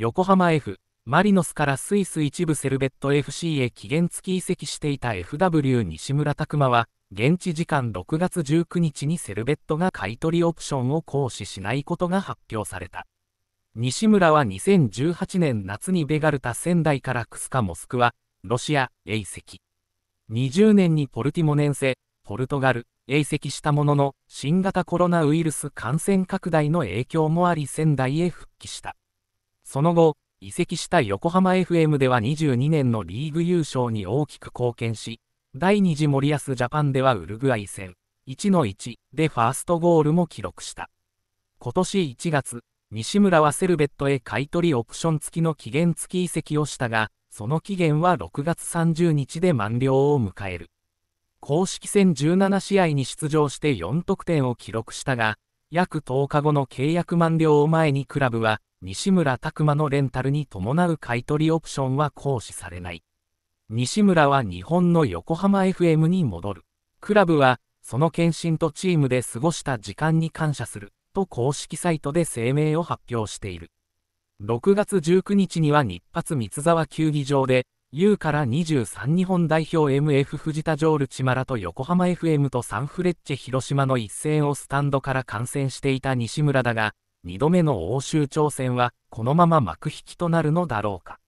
横浜 F・ マリノスからスイス一部セルベット FC へ期限付き移籍していた FW 西村拓真は、現地時間6月19日にセルベットが買取オプションを行使しないことが発表された。西村は2018年夏にベガルタ仙台からクスカモスクワ、ロシア、へ移籍。20年にポルティモネンセ、ポルトガル、へ移籍したものの、新型コロナウイルス感染拡大の影響もあり仙台へ復帰した。その後、移籍した横浜 FM では22年のリーグ優勝に大きく貢献し、第2次森保ジャパンではウルグアイ戦、1の1でファーストゴールも記録した。今年1月、西村はセルベットへ買い取りオプション付きの期限付き移籍をしたが、その期限は6月30日で満了を迎える。公式戦17試合に出場して4得点を記録したが、約10日後の契約満了を前にクラブは、西村拓真のレンタルに伴う買取オプションは行使されない。西村は日本の横浜 FM に戻る。クラブは、その献身とチームで過ごした時間に感謝する、と公式サイトで声明を発表している。6月19日には日発三沢球技場で、U から23日本代表 MF 藤田ジョールチマラと横浜 FM とサンフレッチェ広島の一戦をスタンドから観戦していた西村だが、2度目の欧州挑戦はこのまま幕引きとなるのだろうか。